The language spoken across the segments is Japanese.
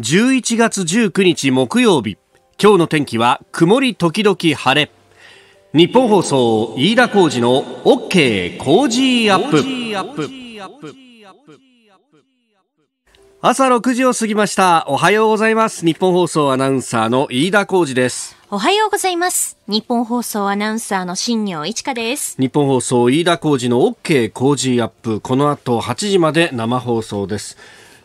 11月19日木曜日今日の天気は曇り時々晴れ日本放送飯田浩司の OK 工ーアップ朝6時を過ぎましたおはようございます日本放送アナウンサーの飯田浩司ですおはようございます日本放送アナウンサーの新庄一華です日本放送飯田浩司の OK 工事アップこの後8時まで生放送です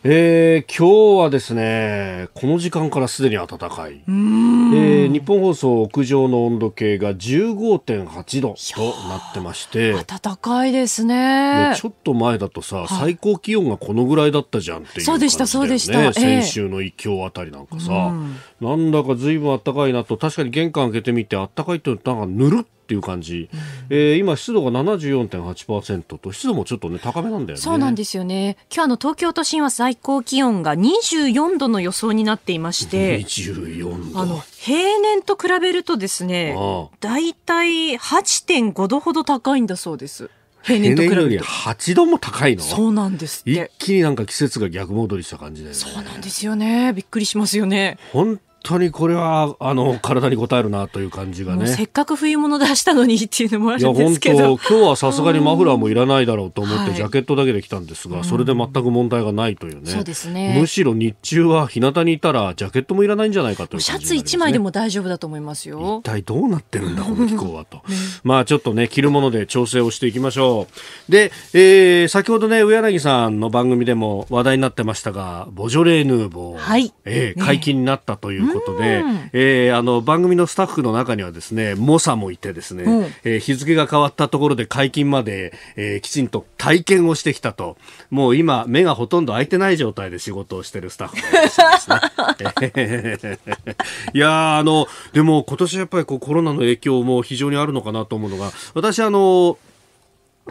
えー、今日はですね、この時間からすでに暖かい。えー、日本放送屋上の温度計が15.8度となってまして。暖かいですねちょっと前だとさ、最高気温がこのぐらいだったじゃんっていう、そうでした、そうでした。えー、先週の一日あたりなんかさ、んなんだかずいぶん暖かいなと、確かに玄関開けてみて暖かいと、なんかぬるっっていう感じ、うん、えー、今、湿度が74.8%と湿度もちょっと、ね、高めなんだよねそうなんですよね今日あの東京都心は最高気温が24度の予想になっていまして24度あの平年と比べるとですね大体8.5度ほど高いんだそうです。平年と比べる8度も高いのそうなんです一気になんか季節が逆戻りした感じだよねそうなんですよねびっくりしますよね本当にこれはあの体に応えるなという感じがねせっかく冬物出したのにっていうのもあるんですけどいや本当今日はさすがにマフラーもいらないだろうと思って、ジャケットだけで来たんですが、はい、それで全く問題がないというねうんうね、むしろ日中は日向にいたらジャケットもいらないんじゃないかという、ね、シャツ1枚でも大丈夫だと思いますよ一体どうなってるんだこの気候はと、ね、まあちょっとね着るもので調整をしていきましょうで、えー、先ほどね上柳さんの番組でも話題になってましたがボジョレーヌーボー、はいえー、解禁になったということで、えー、あの番組のスタッフの中にはですね猛者もいてですね、うん、えー、日付が変わったところで解禁まで、えー、きちんと体験をしてきたともう今目がほとんど開いてない状態で仕事をしてるスタッフがすね。いやあのでも今年やっぱりこうコロナの影響も非常にあるのかなと思うのが私あの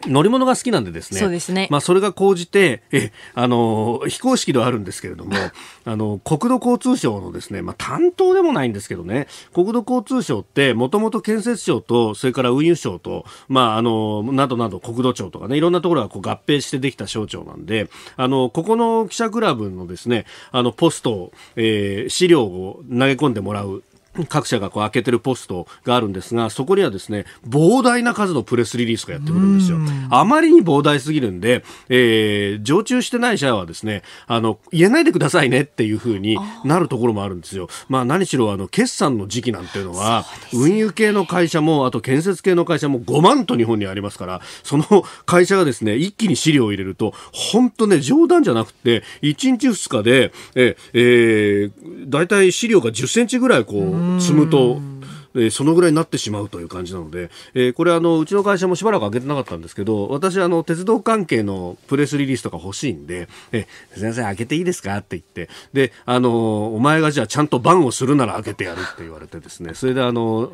乗り物が好きなんでですね。そうですね。まあ、それが高じて、え、あの、非公式ではあるんですけれども、あの、国土交通省のですね、まあ、担当でもないんですけどね、国土交通省って、もともと建設省と、それから運輸省と、まあ、あの、などなど国土庁とかね、いろんなところがこう合併してできた省庁なんで、あの、ここの記者クラブのですね、あの、ポストを、えー、資料を投げ込んでもらう各社がこう開けてるポストがあるんですが、そこにはですね、膨大な数のプレスリリースがやってくるんですよ。あまりに膨大すぎるんで、えー、常駐してない社はですね、あの、言えないでくださいねっていうふうになるところもあるんですよ。まあ何しろ、あの、決算の時期なんていうのは、ね、運輸系の会社も、あと建設系の会社も5万と日本にありますから、その会社がですね、一気に資料を入れると、本当ね、冗談じゃなくて、1日2日で、えー、えー、だい資料が10センチぐらいこう、積むと。えそのぐらいになってしまうという感じなので、えー、これあの、うちの会社もしばらく開けてなかったんですけど、私、あの、鉄道関係のプレスリリースとか欲しいんで、え先生、開けていいですかって言って、で、あの、お前がじゃあちゃんと番をするなら開けてやるって言われてですね、それであの、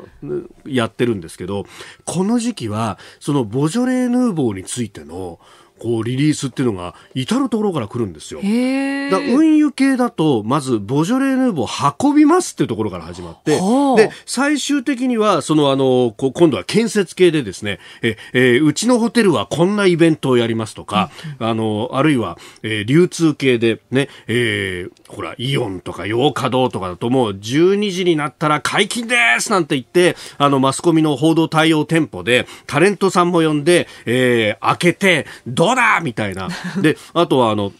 やってるんですけど、この時期は、そのボジョレ・ーヌーボーについての、こうリリースっていうのが至る所から来るんですよ。だ運輸系だとまずボジョレ・ーヌーボー運びますっていうところから始まってで最終的にはそのあの今度は建設系でですねえ、えー、うちのホテルはこんなイベントをやりますとか、うん、あのあるいは、えー、流通系でね、えー、ほらイオンとかヨーカドーとかだともう12時になったら解禁ですなんて言ってあのマスコミの報道対応店舗でタレントさんも呼んで、えー、開けてどだみたいな。で、あとはあの、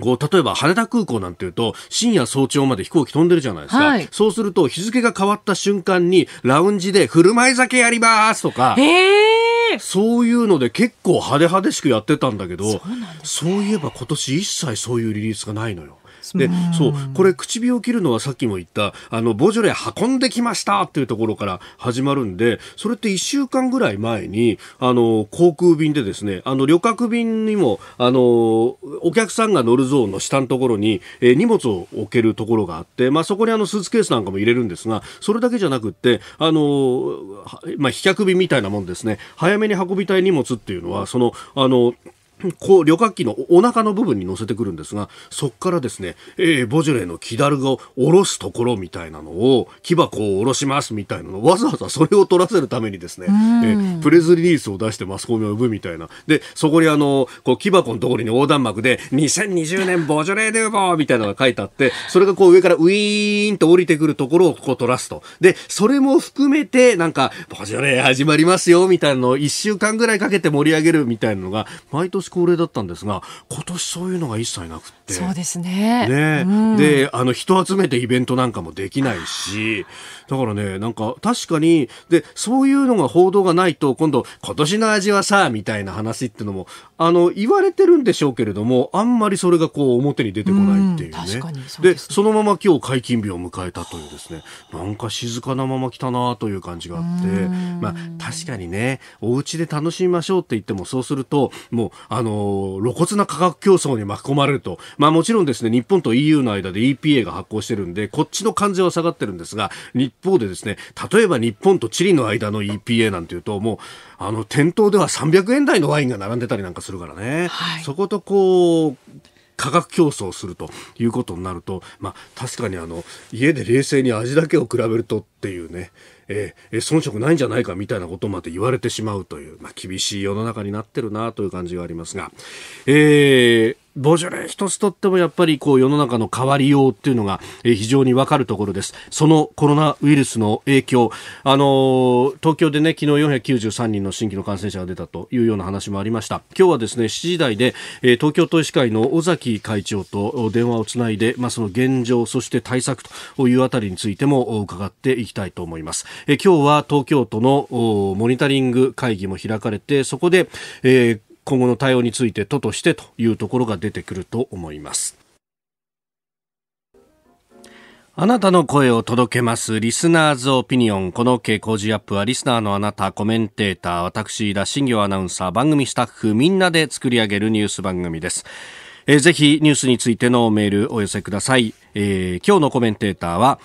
こう例えば羽田空港なんていうと深夜早朝まで飛行機飛んでるじゃないですか、はい、そうすると日付が変わった瞬間にラウンジで振る舞い酒やりますとか、そういうので結構派手派手しくやってたんだけどそう,、ね、そういえば今年一切そういうリリースがないのよ。で、そう、これ唇を切るのはさっきも言った、あの、ボジョレ運んできましたっていうところから始まるんで、それって1週間ぐらい前に、あの、航空便でですね、あの、旅客便にも、あの、お客さんが乗るゾーンの下のところに、えー、荷物を置けるところがあって、まあ、そこにあの、スーツケースなんかも入れるんですが、それだけじゃなくって、あの、まあ、飛脚便みたいなもんですね、早めに運びたい荷物っていうのは、その、あの、こう旅客機のお腹の部分に乗せてくるんですがそこからですね、えー、ボジョレーの木だるを下ろすところみたいなのを木箱を下ろしますみたいなのわざわざそれを取らせるためにですね、えー、プレスリリースを出してマスコミを呼ぶみたいなでそこにあのこう木箱のところに横断幕で2020年ボジョレーデューボーみたいなのが書いてあってそれがこう上からウィーンと降りてくるところをこう取らすとでそれも含めてなんかボジョレー始まりますよみたいなのを1週間ぐらいかけて盛り上げるみたいなのが毎年昔恒例だったんですが今年そういうのが一切なくてそうですねね、うん、であの人集めてイベントなんかもできないしだからねなんか確かにでそういうのが報道がないと今度今年の味はさみたいな話っていうのもあの、言われてるんでしょうけれども、あんまりそれがこう表に出てこないっていうね。うそで、ね、そのまま今日解禁日を迎えたというですね、なんか静かなまま来たなという感じがあって、まあ確かにね、お家で楽しみましょうって言っても、そうすると、もう、あの、露骨な価格競争に巻き込まれると、まあもちろんですね、日本と EU の間で EPA が発行してるんで、こっちの関税は下がってるんですが、一方でですね、例えば日本とチリの間の EPA なんていうと、もう、あの店頭では300円台のワインが並んでたりなんかするからね、はい、そことこう価格競争するということになると、まあ、確かにあの家で冷静に味だけを比べるとっていうねえー、遜色ないんじゃないかみたいなことまで言われてしまうという、まあ、厳しい世の中になってるなという感じがありますが、えーボジョレ一つとってもやっぱりこう世の中の変わりようっていうのが非常にわかるところです。そのコロナウイルスの影響、あの、東京でね、昨日493人の新規の感染者が出たというような話もありました。今日はですね、7時台で東京都医師会の尾崎会長と電話をつないで、まあ、その現状、そして対策というあたりについても伺っていきたいと思います。今日は東京都のモニタリング会議も開かれて、そこで、えー今後の対応について都としてというところが出てくると思います。あなたの声を届けます。リスナーズオピニオン。この傾向時アップは、リスナーのあなた、コメンテーター、私、田新業アナウンサー、番組スタッフ、みんなで作り上げるニュース番組です。えー、ぜひ、ニュースについてのメールお寄せください。えー、今日のコメンテーターは、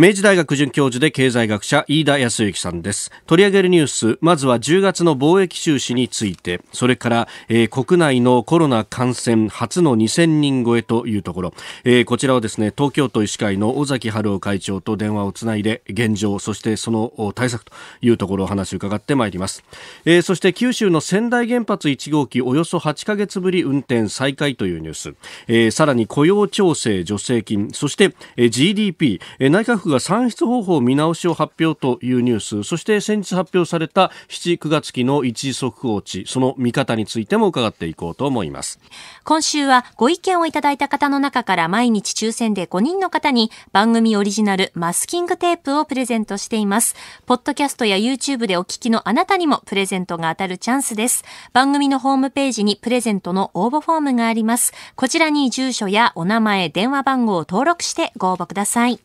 明治大学准教授で経済学者飯田康之さんです取り上げるニュースまずは10月の貿易収支についてそれから、えー、国内のコロナ感染初の2000人超えというところ、えー、こちらはですね東京都医師会の尾崎春夫会長と電話をつないで現状そしてその対策というところお話を伺ってまいります、えー、そして九州の仙台原発1号機およそ8ヶ月ぶり運転再開というニュース、えー、さらに雇用調整助成金そして、えー、GDP、えー、内閣府が算出方法見直しを発表というニュースそして先日発表された7、9月期の一時速報値その見方についても伺っていこうと思います今週はご意見をいただいた方の中から毎日抽選で5人の方に番組オリジナルマスキングテープをプレゼントしていますポッドキャストや YouTube でお聞きのあなたにもプレゼントが当たるチャンスです番組のホームページにプレゼントの応募フォームがありますこちらに住所やお名前電話番号を登録してご応募ください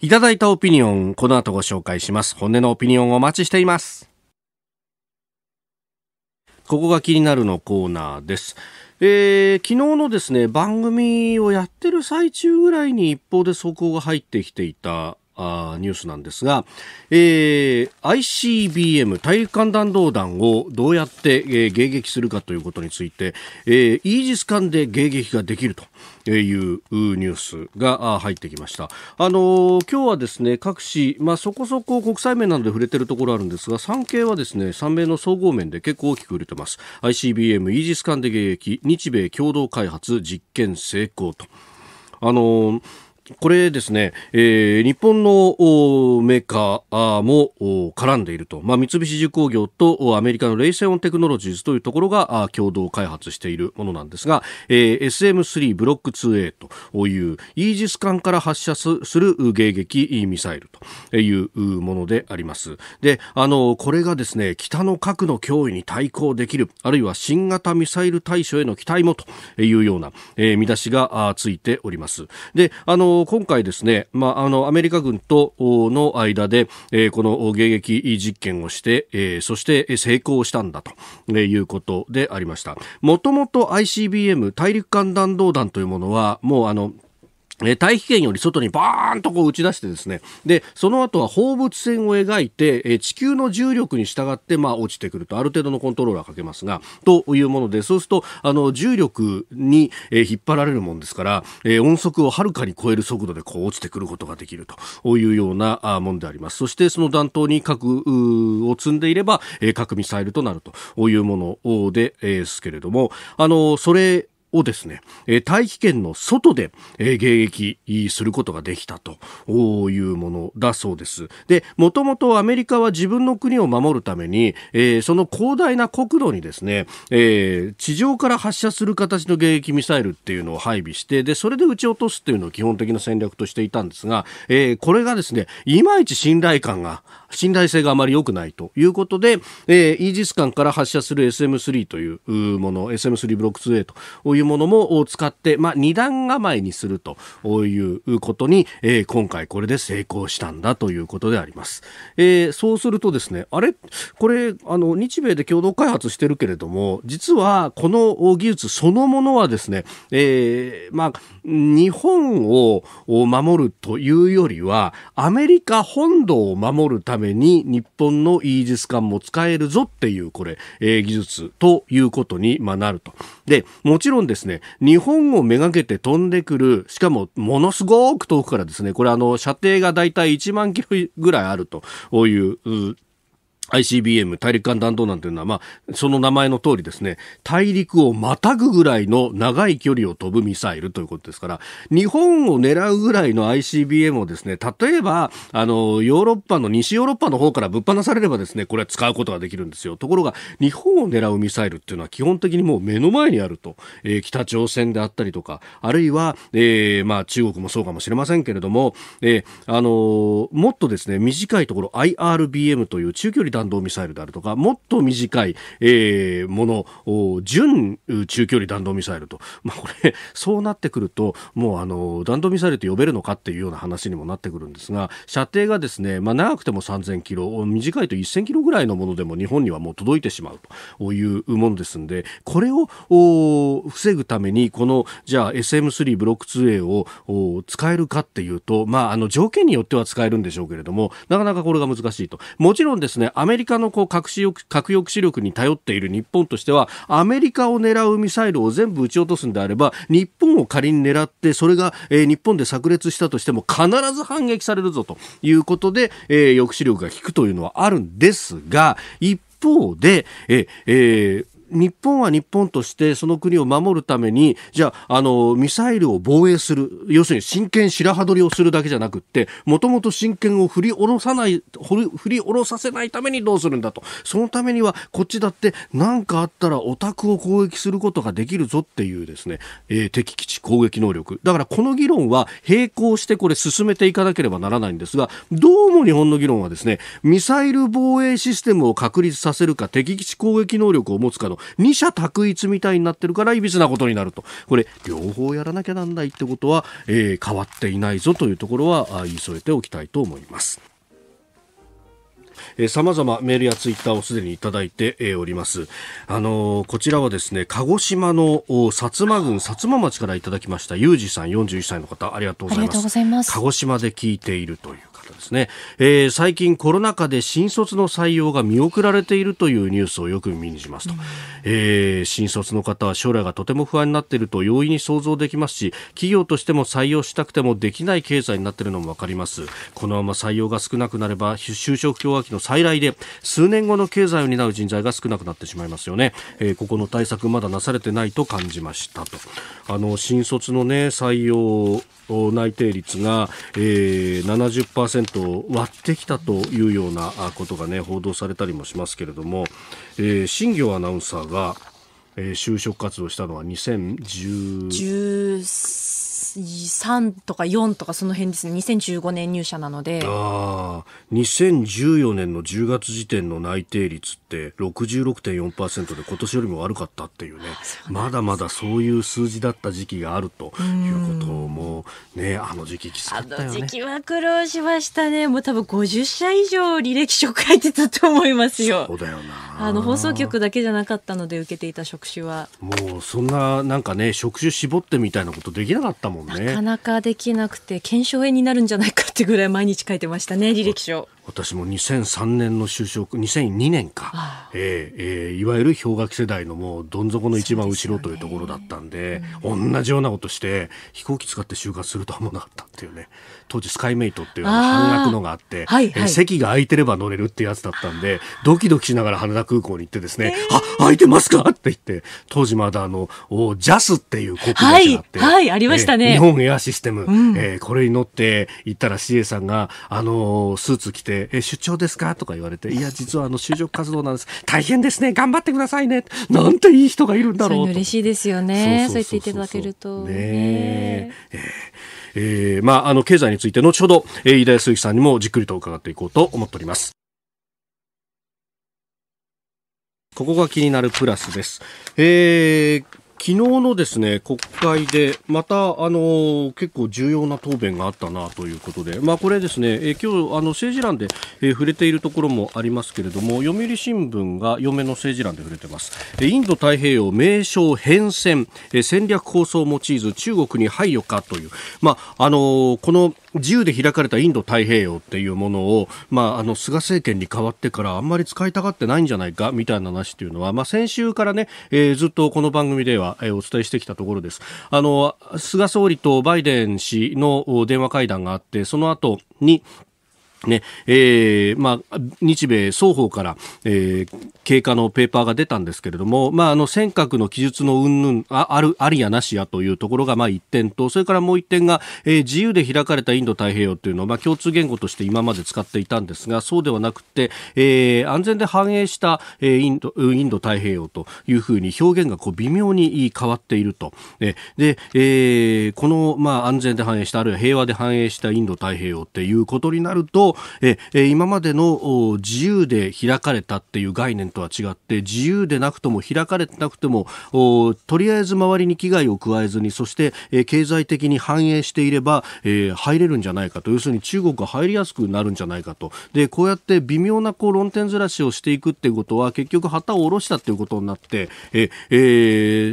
いただいたオピニオン、この後ご紹介します。本音のオピニオンお待ちしています。ここが気になるのコーナーです。えー、昨日のですね、番組をやってる最中ぐらいに一方で速報が入ってきていたあニュースなんですが、えー、ICBM 大陸間弾道弾をどうやって、えー、迎撃するかということについて、えー、イージス艦で迎撃ができると。いうニュースが入ってきました。あのー、今日はですね、各紙、まあ、そこそこ国際面などで触れてるところあるんですが、産経はですね、産名の総合面で結構大きく売れてます。ICBM イージス艦で迎撃、日米共同開発実験成功と。あのーこれですね、えー、日本のメーカーも絡んでいると、まあ、三菱重工業とアメリカのレイセオンテクノロジーズというところが共同開発しているものなんですが、えー、SM3 ブロック 2A というイージス艦から発射する迎撃ミサイルというものであります。で、あの、これがですね、北の核の脅威に対抗できる、あるいは新型ミサイル対処への期待もというような、えー、見出しがついております。で、あの、今回ですね、まあ、あのアメリカ軍との間で、えー、この迎撃実験をして、えー、そして成功したんだということでありました。もともと ICBM 大陸間弾道弾というものはもうあのえー、大気圏より外にバーンとこう打ち出してですね。で、その後は放物線を描いて、えー、地球の重力に従って、まあ、落ちてくると、ある程度のコントローラーかけますが、というもので、そうすると、あの、重力に、えー、引っ張られるもんですから、え音速をはるかに超える速度でこう落ちてくることができるというようなあもんであります。そして、その弾頭に核を積んでいれば、え核ミサイルとなるというものですけれども、あの、それをですね、大気圏の外で、迎撃することができたというものだそうです。で、もともとアメリカは自分の国を守るために、その広大な国土にですね、地上から発射する形の迎撃ミサイルっていうのを配備して、で、それで撃ち落とすっていうのを基本的な戦略としていたんですが、これがですね、いまいち信頼感が、信頼性があまり良くないということで、イージス艦から発射する SM3 というもの、SM3 ブロック 2A といういうものも使って、まあ、二段構えにするということに、えー、今回これで成功したんだということであります。えー、そうするとですね、あれこれ、あの、日米で共同開発してるけれども、実はこの技術そのものはですね、えー、まあ、日本を守るというよりは、アメリカ本土を守るために日本のイージス艦も使えるぞっていう、これ、えー、技術ということに、まあ、なると。で、もちろんですね、日本をめがけて飛んでくる、しかもものすごく遠くからですね、これあの、射程がだいたい1万キロぐらいあるという ICBM 大陸間弾道なんていうのは、まあ、その名前の通りですね、大陸をまたぐぐらいの長い距離を飛ぶミサイルということですから、日本を狙うぐらいの ICBM をですね、例えば、あの、ヨーロッパの、西ヨーロッパの方からぶっ放されればですね、これは使うことができるんですよ。ところが、日本を狙うミサイルっていうのは基本的にもう目の前にあると、えー、北朝鮮であったりとか、あるいは、えー、まあ、中国もそうかもしれませんけれども、えー、あのもっとですね、短いところ IRBM という中距離弾道ミサイルであるとか、もっと短い、えー、もの、準中距離弾道ミサイルと、まあ、これ、そうなってくると、もうあの弾道ミサイルと呼べるのかっていうような話にもなってくるんですが、射程がですね、まあ、長くても3000キロ、短いと1000キロぐらいのものでも日本にはもう届いてしまうというものですんで、これを防ぐために、この、じゃあ SM3 ブロック 2A を使えるかっていうと、まあ、あの条件によっては使えるんでしょうけれども、なかなかこれが難しいと。もちろんですね、メリカのこう核抑止力に頼っている日本としてはアメリカを狙うミサイルを全部撃ち落とすんであれば日本を仮に狙ってそれが、えー、日本で炸裂したとしても必ず反撃されるぞということで、えー、抑止力が効くというのはあるんですが一方で、ええー日本は日本としてその国を守るためにじゃああのミサイルを防衛する要するに真剣白羽取りをするだけじゃなくってもともと真剣を振り下ろさない振り下ろさせないためにどうするんだとそのためにはこっちだって何かあったらオタクを攻撃することができるぞっていうですね、えー、敵基地攻撃能力だからこの議論は並行してこれ進めていかなければならないんですがどうも日本の議論はですねミサイル防衛システムを確立させるか敵基地攻撃能力を持つかの二者択一みたいになってるからいびつなことになるとこれ両方やらなきゃなんないってことは、えー、変わっていないぞというところは言い添えておきたいと思います。さまざまメールやツイッターをすでにいただいております。あのー、こちらはですね、鹿児島の薩摩郡薩摩町からいただきました、ゆうじさん41歳の方、ありがとうございます。ます鹿児島で聞いているという。ですね、えー、最近コロナ禍で新卒の採用が見送られているというニュースをよく耳にしますと、うん、えー、新卒の方は将来がとても不安になっていると容易に想像できますし企業としても採用したくてもできない経済になっているのも分かりますこのまま採用が少なくなれば就職氷河期の再来で数年後の経済を担う人材が少なくなってしまいますよね、えー、ここの対策まだなされてないと感じましたとあの新卒のね採用内定率が、えー、70%割ってきたというようなことが、ね、報道されたりもしますけれども、えー、新業アナウンサーが、えー、就職活動したのは2013 3とか4とかその辺ですね2015年入社なのでああ2014年の10月時点の内定率って66.4%で今年よりも悪かったっていうね、ね、まだまだそういう数字だった時期があるということもねあの時期きつかった、ね、あの時期は苦労しましたねもう多分50社以上履歴書書いてたと思いますよそうだよなあの放送局だけじゃなかったので受けていた職種はもうそんななんかね職種絞ってみたいなことできなかったもんねなかなかできなくて腱鞘炎になるんじゃないかってぐらい毎日書いてましたね履歴書私も2003年の就職2002年か、えーえー、いわゆる氷河期世代のもうどん底の一番後ろというところだったんで、ねうん、同じようなことして飛行機使って就活するとは思わなかったっていうね当時スカイメイトっていう半額のがあって、はいはい、えー、席が空いてれば乗れるってやつだったんでドキドキしながら羽田空港に行ってですね「えー、あ空いてますか?」って言って当時まだあのおジャスっていう航空があって、はい、はい、ありましたね、えー、日本エアシステム、うん、えー、これに乗って行ったら CA さんがあのー、スーツ着てえー、出張ですかとか言われて、いや、実はあの、就職活動なんです。大変ですね。頑張ってくださいね。なんていい人がいるんだろう嬉しいですよね。そう言っていただけると。ねえ。えー、まあ、あの、経済について後ほど、えー、井田康之さんにもじっくりと伺っていこうと思っております。ここが気になるプラスです。えー昨日のですね、国会で、また、あの、結構重要な答弁があったな、ということで、まあ、これですね、え今日、あの、政治欄で、え触れているところもありますけれども、読売新聞が嫁の政治欄で触れてます。えインド太平洋名称変遷、え戦略構想を用いず、中国に配慮かという、まあ、あの、この、自由で開かれたインド太平洋っていうものを、まあ、あの菅政権に代わってからあんまり使いたがってないんじゃないかみたいな話というのは、まあ、先週からね、えー、ずっとこの番組では今、えお伝えしてきたところですあの菅総理とバイデン氏の電話会談があってその後にねえーまあ、日米双方から、えー、経過のペーパーが出たんですけれども、まあ、あの尖閣の記述の云々ああるありやなしやというところがまあ1点とそれからもう1点が、えー、自由で開かれたインド太平洋というのを、まあ、共通言語として今まで使っていたんですがそうではなくて、えー、安全で繁栄した、えー、インドインド太平洋というふうに表現がこう微妙に変わっていると、えでえー、この、まあ、安全で繁栄したあるいは平和で繁栄したインド太平洋ということになるとえ今までの自由で開かれたっていう概念とは違って自由でなくとも開かれてなくてもとりあえず周りに危害を加えずにそして、経済的に反映していれば、え入れるんじゃないかと要するに中国が入りやすくなるんじゃないかとでこうやって微妙なこう論点ずらしをしていくっていうことは結局旗を下ろしたっていうことになってえ、え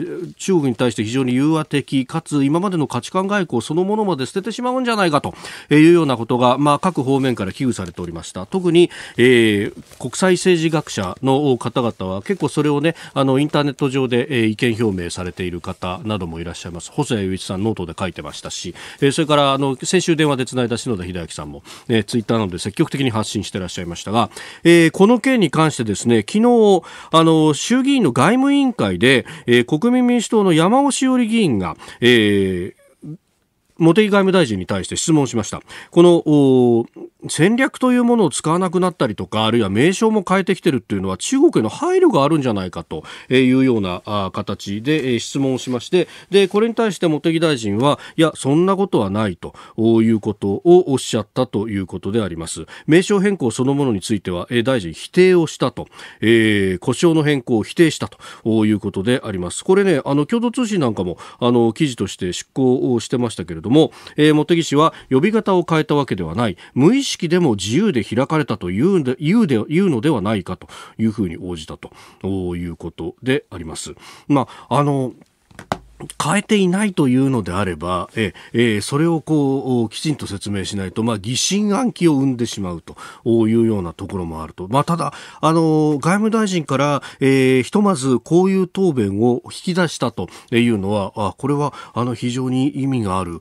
ー、中国に対して非常に融和的かつ今までの価値観外交そのものまで捨ててしまうんじゃないかというようなことが、まあ、各方面からから危惧されておりました特に、えー、国際政治学者の方々は結構それをねあのインターネット上で、えー、意見表明されている方などもいらっしゃいます細谷雄一さんノートで書いてましたし、えー、それからあの先週電話でつないだ篠田英明さんも、えー、ツイッターなどで積極的に発信していらっしゃいましたが、えー、この件に関してですね昨日あの衆議院の外務委員会で、えー、国民民主党の山尾志織議員が、えー、茂木外務大臣に対して質問しましたこの戦略というものを使わなくなったりとかあるいは名称も変えてきてるっていうのは中国への配慮があるんじゃないかというような形で質問をしましてでこれに対して茂木大臣はいやそんなことはないということをおっしゃったということであります名称変更そのものについては大臣否定をしたと、えー、故障の変更を否定したということでありますこれねあの共同通信なんかもあの記事として執行をしてましたけれどども、えー、茂木氏は呼び方を変えたわけではない無意識でも自由で開かれたというで言うで言うのではないかというふうに応じたということであります。まああの変えていないというのであれば、ええそれをこうきちんと説明しないと、まあ、疑心暗鬼を生んでしまうというようなところもあると、まあ、ただあの、外務大臣から、ええ、ひとまずこういう答弁を引き出したというのは、あこれはあの非常に意味がある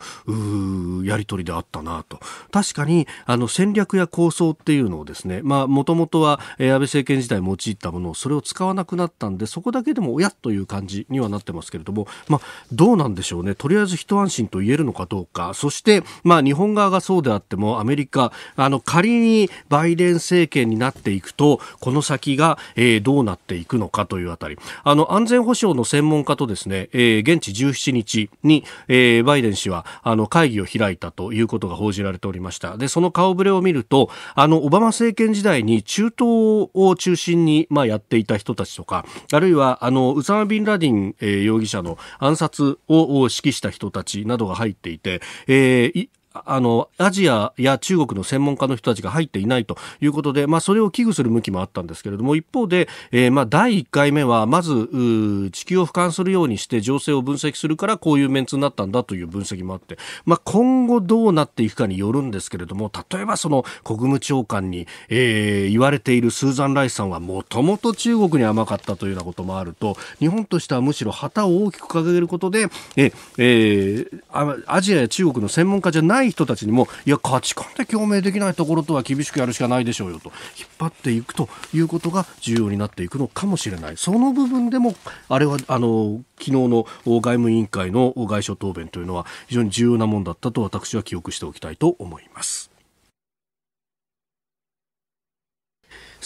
やり取りであったなと、確かにあの戦略や構想っていうのをです、ね、もともとは、安倍政権時代用いたものをそれを使わなくなったんで、そこだけでもおやという感じにはなってますけれども、まあどうなんでしょうね、とりあえず一安心と言えるのかどうか、そして、まあ、日本側がそうであっても、アメリカ、あの仮にバイデン政権になっていくと、この先が、えー、どうなっていくのかというあたり、あの安全保障の専門家とですね、えー、現地17日に、えー、バイデン氏はあの会議を開いたということが報じられておりました。で、その顔ぶれを見ると、あのオバマ政権時代に中東を中心に、まあ、やっていた人たちとか、あるいはあのウサマ・ビンラディン、えー、容疑者の暗暗殺を指揮した人たちなどが入っていて、えー、あの、アジアや中国の専門家の人たちが入っていないということで、まあ、それを危惧する向きもあったんですけれども、一方で、えー、まあ、第1回目は、まず、地球を俯瞰するようにして情勢を分析するから、こういうメンツになったんだという分析もあって、まあ、今後どうなっていくかによるんですけれども、例えばその国務長官に、えー、言われているスーザン・ライスさんは、もともと中国に甘かったというようなこともあると、日本としてはむしろ旗を大きく掲げることで、えー、えアジアや中国の専門家じゃないない人たちにもいや価値観で共鳴できないところとは厳しくやるしかないでしょうよと引っ張っていくということが重要になっていくのかもしれないその部分でもあれはあの昨日の外務委員会の外相答弁というのは非常に重要なものだったと私は記憶しておきたいと思います。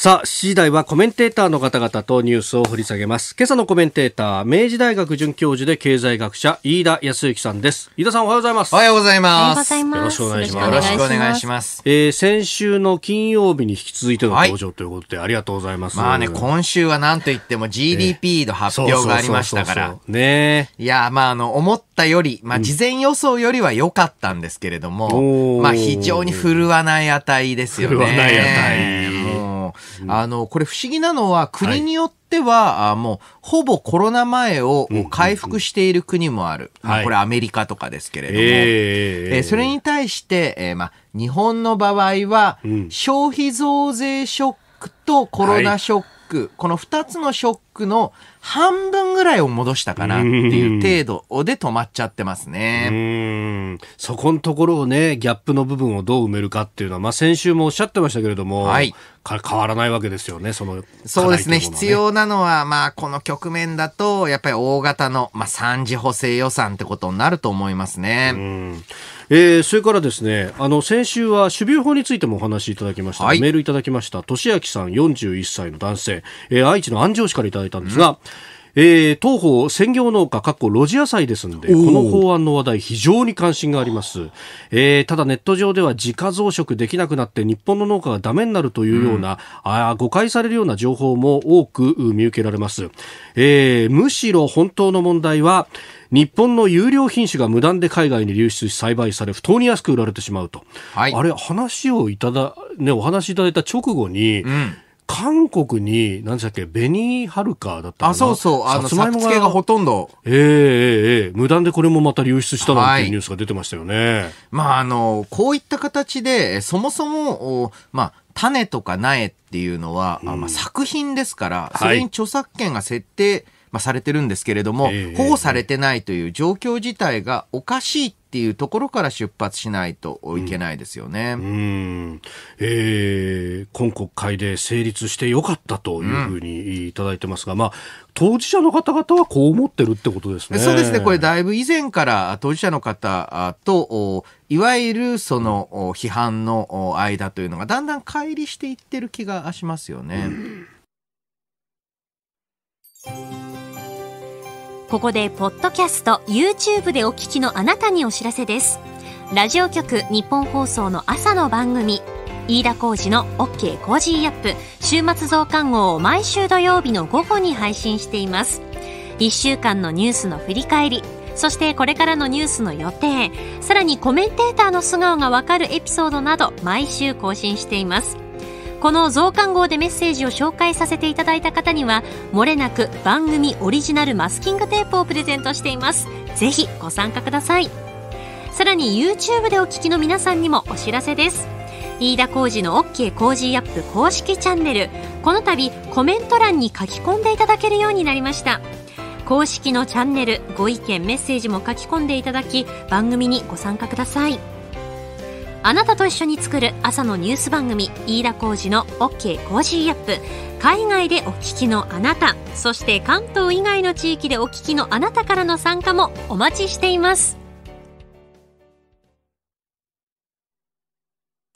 さあ、7時台はコメンテーターの方々とニュースを掘り下げます。今朝のコメンテーター、明治大学准教授で経済学者、飯田康之さんです。飯田さんおはようございます。おはようございます。よろしくお願いします。よろしくお願いします。えー、先週の金曜日に引き続いての登場ということで、はい、ありがとうございます。まあね、今週はなんと言っても GDP の発表がありましたから。ねいや、まああの、思ったより、まあ事前予想よりは良かったんですけれども、うん、まあ非常に振るわない値ですよね。振るわない値。あの、これ不思議なのは国によって、は、は、もう、ほぼコロナ前を回復している国もある。うんうんうん、これアメリカとかですけれども。はい、えー、それに対して、えー、ま、日本の場合は、消費増税ショックとコロナショック、はい、この2つのショッの半分ぐらいを戻したかなっていう程度で止まっちゃってますね。そこのところをね、ギャップの部分をどう埋めるかっていうのは、まあ、先週もおっしゃってましたけれども、はい、変わらないわけですよね、その、ね、そうですね、必要なのは、まあ、この局面だと、やっぱり大型の、まあ、三次補正予算ってことになると思いますね。うえー、それからですね、あの、先週は種苗法についてもお話しいただきました、はい、メールいただきました、としあきさん41歳の男性、えー、愛知の安城市からいただいたんですが、えー、当方専業農家、かっこ路地野菜ですんで、この法案の話題、非常に関心があります、えー、ただネット上では自家増殖できなくなって、日本の農家がダメになるというような、うん、あ誤解されるような情報も多く見受けられます、えー、むしろ本当の問題は、日本の優良品種が無断で海外に流出し栽培され不当に安く売られてしまうと、はい、あれ話をいただ、ね、お話しいただいた直後に、うん韓国に、何でしたっけ、ベニーハルカだったかなあ、そうそう、あの、さつ系がほとんど。ええええええ、無断でこれもまた流出したなんていうニュースが出てましたよね。はい、まあ、あの、こういった形で、そもそも、まあ、種とか苗っていうのは、うん、まあ、作品ですから、それに著作権が設定、はいまあ、されてるんですけれども、えー、保護されてないという状況自体がおかしいっていうところから出発しないといけないですよね、うんうんえー、今国会で成立してよかったというふうにいただいてますが、うん、まあ、当事者の方々はこう思ってるってことですね。そうですねこれだいぶ以前から当事者の方といわゆるその批判の間というのがだんだん乖離していってる気がしますよね。ここで、ポッドキャスト、YouTube でお聞きのあなたにお知らせです。ラジオ局日本放送の朝の番組、飯田浩二の OK コージーアップ、週末増刊号を毎週土曜日の午後に配信しています。1週間のニュースの振り返り、そしてこれからのニュースの予定、さらにコメンテーターの素顔がわかるエピソードなど毎週更新しています。この増刊号でメッセージを紹介させていただいた方にはもれなく番組オリジナルマスキングテープをプレゼントしていますぜひご参加くださいさらに YouTube でお聞きの皆さんにもお知らせです飯田浩二の OK 工事アップ公式チャンネルこの度コメント欄に書き込んでいただけるようになりました公式のチャンネルご意見メッセージも書き込んでいただき番組にご参加くださいあなたと一緒に作る朝のニュース番組飯田浩二の OK コージーアップ海外でお聞きのあなたそして関東以外の地域でお聞きのあなたからの参加もお待ちしています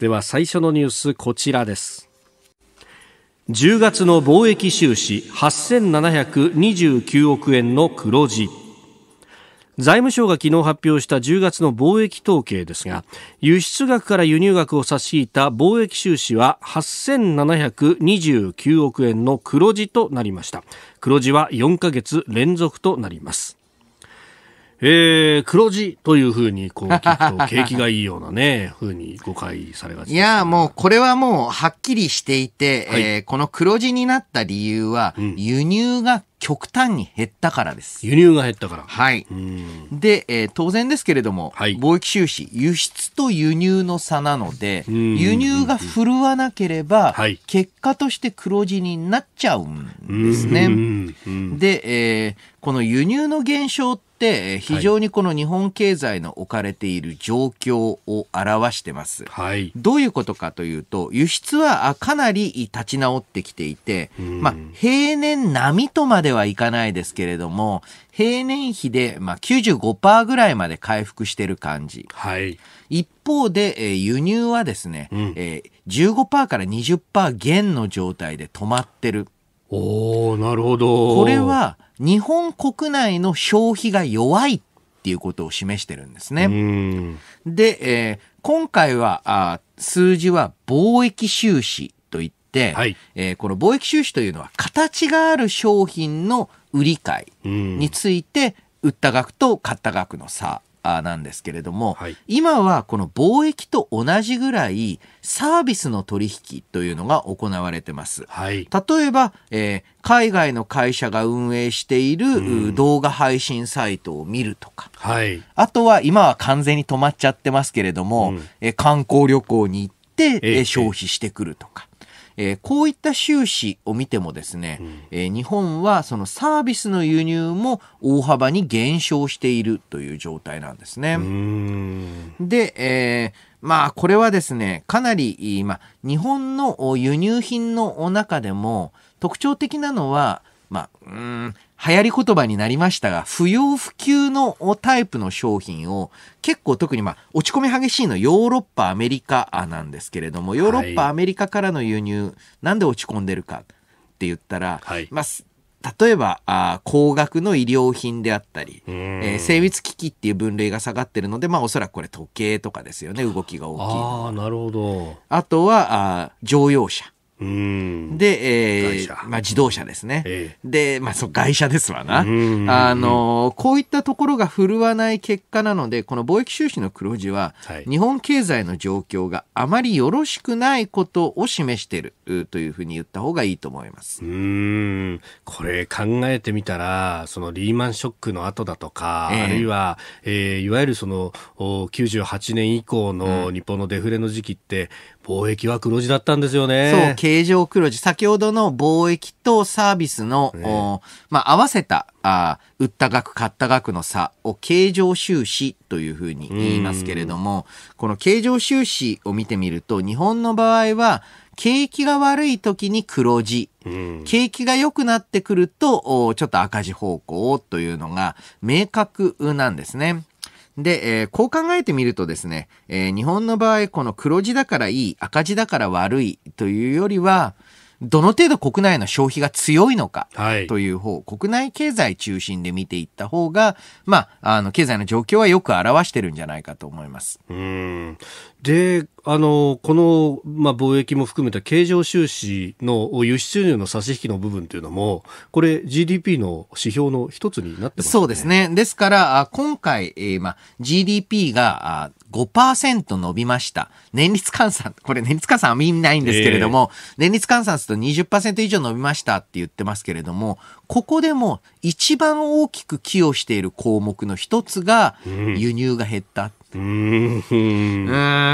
では最初のニュースこちらです10月の貿易収支8729億円の黒字財務省が昨日発表した10月の貿易統計ですが輸出額から輸入額を差し引いた貿易収支は8729億円の黒字となりました黒字は4ヶ月連続となりますえー、黒字というふうにこう聞くと景気がいいようなね ふうに誤解されがち、ね、いやもうこれはもうはっきりしていて、はい、えー、この黒字になった理由は、輸入が極端に減ったからです。輸入が減ったから。はい。で、えー、当然ですけれども、はい、貿易収支、輸出と輸入の差なので、輸入が振るわなければ、はい、結果として黒字になっちゃうんですね。で、えー、この輸入の減少って、、非常にこの日本経済の置かれている状況を表してます。はい、どういうことかというと、輸出はかなり立ち直ってきていて、まあ、平年並みとまではいかないですけれども、平年比で、まあ、95%ぐらいまで回復してる感じ。はい、一方で、え輸入はですね、うんえ15%から20%減の状態で止まってる。おなるほどこれは日本国内の消費が弱いっていうことを示してるんですね。で、えー、今回はあ数字は貿易収支といって、はい、えー、この貿易収支というのは形がある商品の売り買いについて売った額と買った額の差なんですけれども、はい、今はこの貿易と同じぐらいサービスの取引というのが行われてます。はい、例えば、えー、海外の会社が運営している動画配信サイトを見るとか、はい、あとは今は完全に止まっちゃってますけれども、うん、えー、観光旅行に行って、えー、消費してくるとか。えー、こういった収支を見てもですね、うん、えー、日本はそのサービスの輸入も大幅に減少しているという状態なんですね。で、えーまあ、これはですね、かなり、今、日本の輸入品の中でも、特徴的なのは、まあ、うん、流行り言葉になりましたが、不要不急のタイプの商品を結構特にまあ落ち込み激しいのヨーロッパ、アメリカなんですけれども、ヨーロッパ、アメリカからの輸入、なんで落ち込んでるかって言ったら、はい、まあ例えばあ高額の医療品であったり、えー、精密機器っていう分類が下がってるので、まあ、おそらくこれ時計とかですよね動きが大きいあなるほどあとはあ乗用車で、えーまあ、自動車ですね、えで、まあ、そう外車ですわな、あのこういったところが振るわない結果なのでこの貿易収支の黒字は、はい、日本経済の状況があまりよろしくないことを示しているというふうに言った方がいいと思いますうんこれ考えてみたらそのリーマンショックの後だとか、え、あるいは、えー、いわゆるその98年以降の日本のデフレの時期って、うん貿易は黒字だったんですよね。そう、形状黒字。先ほどの貿易とサービスの、ね、まあ、合わせた、あ売った額、買った額の差を形状収支というふうに言いますけれども、この形状収支を見てみると、日本の場合は、景気が悪い時に黒字、景気が良くなってくると、ちょっと赤字方向というのが明確なんですね。で、えー、こう考えてみるとですね、えー、日本の場合、この黒字だからいい、赤字だから悪いというよりは、どの程度国内の消費が強いのかという方、はい、国内経済中心で見ていった方が、まあ、あの、経済の状況はよく表してるんじゃないかと思います。うんで、あの、この、まあ、貿易も含めた経常収支の輸出入の差し引きの部分というのも、これ GDP の指標の一つになってますね。そうですね。ですから、今回、えー、まあ、GDP が、5%伸びました。年率換算、これ年率換算は見ないんですけれども、えー、年率換算すると20%以上伸びましたって言ってますけれども、ここでも一番大きく寄与している項目の一つが輸入が減った。うんうん。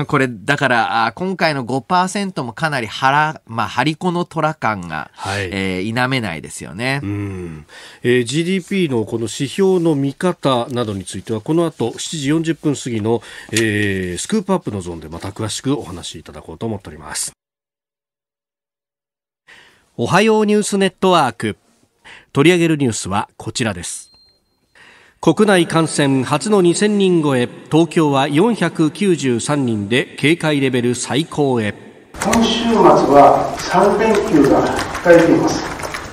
これ、だから、今回の5%もかなり腹、まあ、張り子の虎感が、はい、えー、否めないですよね。うん。えー、GDP のこの指標の見方などについては、この後7時40分過ぎの、えー、スクープアップのゾーンでまた詳しくお話しいただこうと思っております。おはようニュースネットワーク。取り上げるニュースはこちらです。国内感染初の2000人超え東京は493人で警戒レベル最高へ今週末は3連休が控えています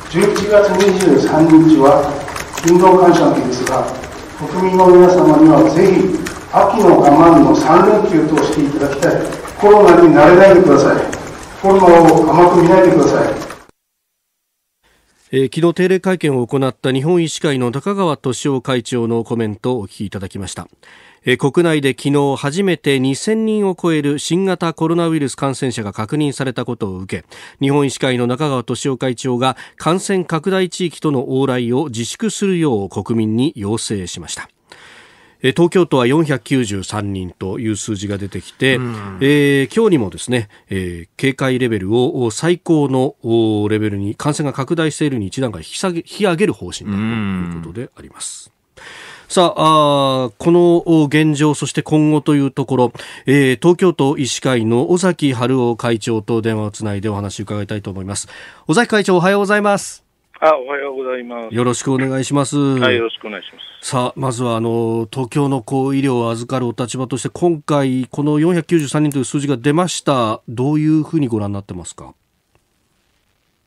11月23日は勤労感謝の日ですが国民の皆様にはぜひ秋の我慢の3連休としていただきたいコロナに慣れないでくださいコロナを甘く見ないでくださいえー、昨日定例会見を行った日本医師会の高川俊夫会長のコメントをお聞きいただきました、え国内で昨日初めて2000人を超える新型コロナウイルス感染者が確認されたことを受け日本医師会の中川俊夫会長が感染拡大地域との往来を自粛するよう国民に要請しましたえ東京都は493人という数字が出てきて、えー、今日にもですね、えー、警戒レベルを最高のレベルに感染が拡大しているに一段階引き下げ引き上げる方針だということであります。うん、さあこの現状、そして今後というところ、えー、東京都医師会の尾崎春夫会長と電話をつないでお話を伺いたいと思います。尾崎会長、おはようございます。あ、おはようございます。よろしくお願いします。はい、よろしくお願いします。さあまずはあの東京のこう医療を預かるお立場として今回この493人という数字が出ましたどういうふうにご覧になってますか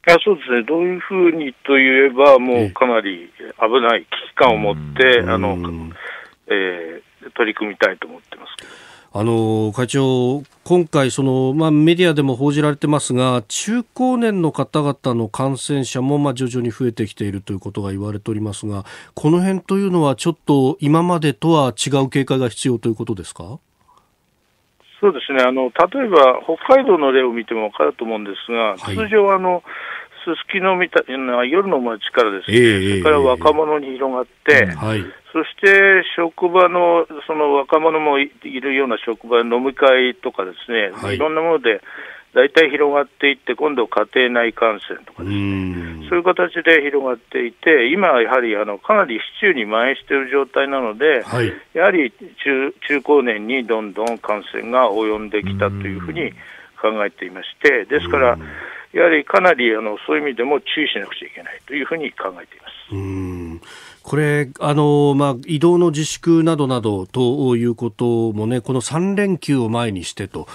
あそうですね、どういうふうにといえば、もうかなり危ない危機感を持って、あのえー、取り組みたいと思ってますあの会長、今回その、まあ、メディアでも報じられてますが中高年の方々の感染者も、まあ、徐々に増えてきているということが言われておりますがこの辺というのはちょっと今までとは違う警戒が必要ということですかそうですねあの例えば北海道の例を見ても分かると思うんですが、はい、通常あの、すすきのみたいな夜の街からですね、えー、それから若者に広がって、うんはい、そして職場の、その若者もいるような職場、飲み会とかですね、はい、いろんなもので、大体広がっていって、今度、家庭内感染とかですね、そういう形で広がっていて、今はやはりあのかなり市中に蔓延している状態なので、はい、やはり中中高年にどんどん感染が及んできたというふうに考えていまして、ですから、やはりかなりあのそういう意味でも注意しなくちゃいけないというふうに考えています。うんこれあの、まあ、移動の自粛などなどということも、ね、この3連休を前にしてと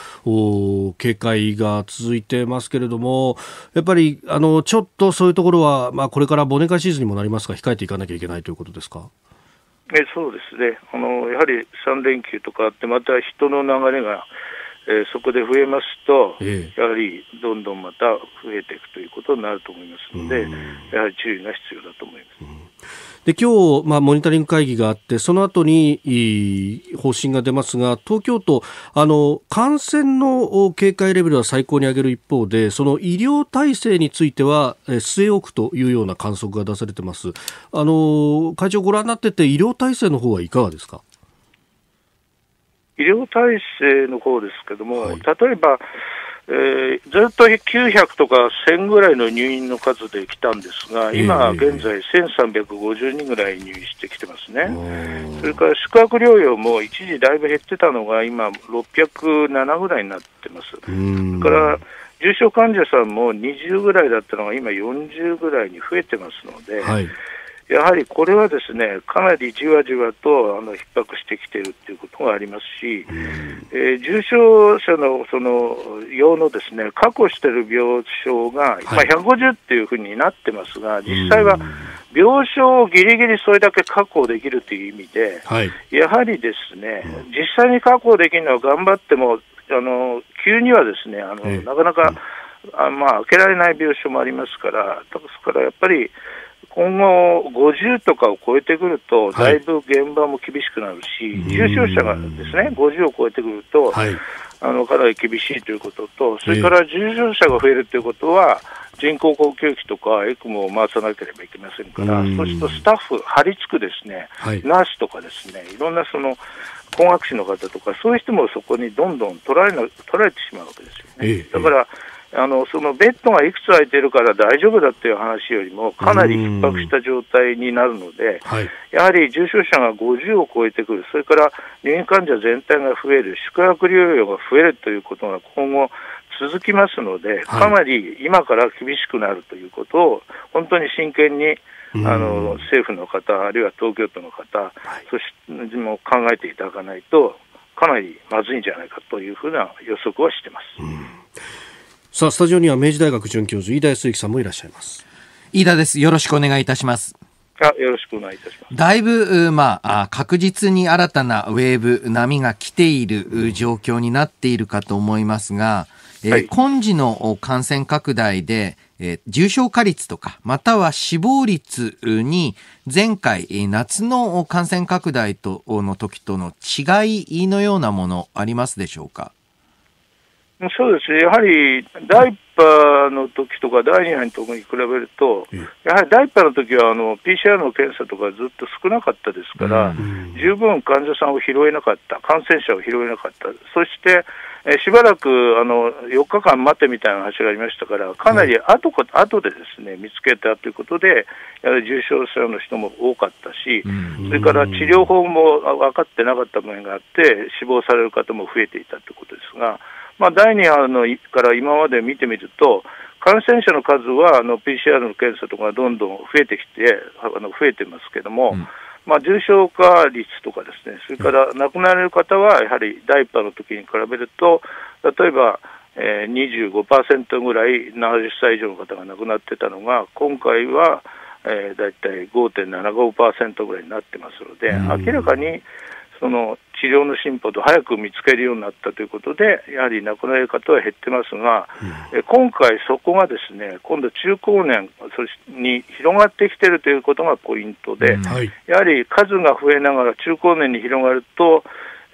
警戒が続いてますけれどもやっぱりあのちょっとそういうところは、まあ、これから忘年会シーズンにもなりますが控えていかなきゃいけないということですか。えそうですねあのやはり3連休とかってまた人の流れがえー、そこで増えますと、えやはりどんどんまた増えていくということになると思いますので、やはり注意が必要だと思います。うで今日、まあ、モニタリング会議があって、その後にい方針が出ますが、東京都、あの感染の警戒レベルは最高に上げる一方で、その医療体制については、え据え置くというような観測が出されてます。あの会長、ご覧になってて、医療体制の方はいかがですか。医療体制の方ですけども、はい、例えば、えー、ずっと900とか1000ぐらいの入院の数で来たんですが、今現在1350人ぐらい入院してきてますね、それから宿泊療養も一時だいぶ減ってたのが今607ぐらいになってます。それから重症患者さんも20ぐらいだったのが今40ぐらいに増えてますので、はいやはりこれはですねかなりじわじわとあの逼迫してきているということがありますし、えー、重症者のその用のですね確保している病床が、まあ、150っていうふうになってますが、実際は病床をぎりぎりそれだけ確保できるという意味で、はい、やはりですね、実際に確保できるのは頑張っても、あの急にはですねあの、なかなか、あまあ、開けられない病床もありますから、ですからやっぱり、今後、50とかを超えてくると、だいぶ現場も厳しくなるし、重症者がですね50を超えてくると、あのかなり厳しいということと、それから重症者が増えるということは、人工呼吸器とかエクモを回さなければいけませんから、そうするとスタッフ、張り付くですね、ナースとかですね、いろんなその困惑士の方とか、そういう人もそこにどんどん取られな取られてしまうわけですよね。だから、えあのそのベッドがいくつ空いてるから大丈夫だっていう話よりも、かなり逼迫した状態になるので、はい、やはり重症者が50を超えてくる、それから入院患者全体が増える、宿泊療養が増えるということが今後、続きますので、かなり今から厳しくなるということを、本当に真剣にあの政府の方、あるいは東京都の方、そしても考えていただかないと、かなりまずいんじゃないかというふうな予測はしてます。さあスタジオには明治大学准教授飯田康之さんもいらっしゃいます飯田ですよろしくお願いいたしますあよろしくお願いいたしますだいぶ、まあ、確実に新たなウェーブ波が来ている状況になっているかと思いますが、えーはい、今時の感染拡大で、えー、重症化率とか、または死亡率に、前回、夏の感染拡大との時との違いのようなもの、ありますでしょうか。そうですね、やはり第1波の時とか第2波の時に比べると、やはり第1波の時はあは PCR の検査とかずっと少なかったですから、十分患者さんを拾えなかった、感染者を拾えなかった、そしてえしばらくあの4日間待ってみたいな話がありましたから、かなり後か後でですね見つけたということで、やはり重症者の人も多かったし、それから治療法も分かってなかった面があって、死亡される方も増えていたということですが。まあ、第2波のから今まで見てみると、感染者の数はあの PCR の検査とかどんどん増えてきて、あの増えてますけども、うん、まあ、重症化率とかですね、それから亡くなられる方はやはり第1波の時に比べると、例えば、えー、25%ぐらい70歳以上の方が亡くなってたのが、今回は、えー、だいたい5.75%ぐらいになってますので、明らかにその治療の進歩と早く見つけるようになったということで、やはり亡くなる方は減ってますが、うん、今回、そこがですね今度、中高年そに広がってきてるということがポイントで、うんはい、やはり数が増えながら中高年に広がると、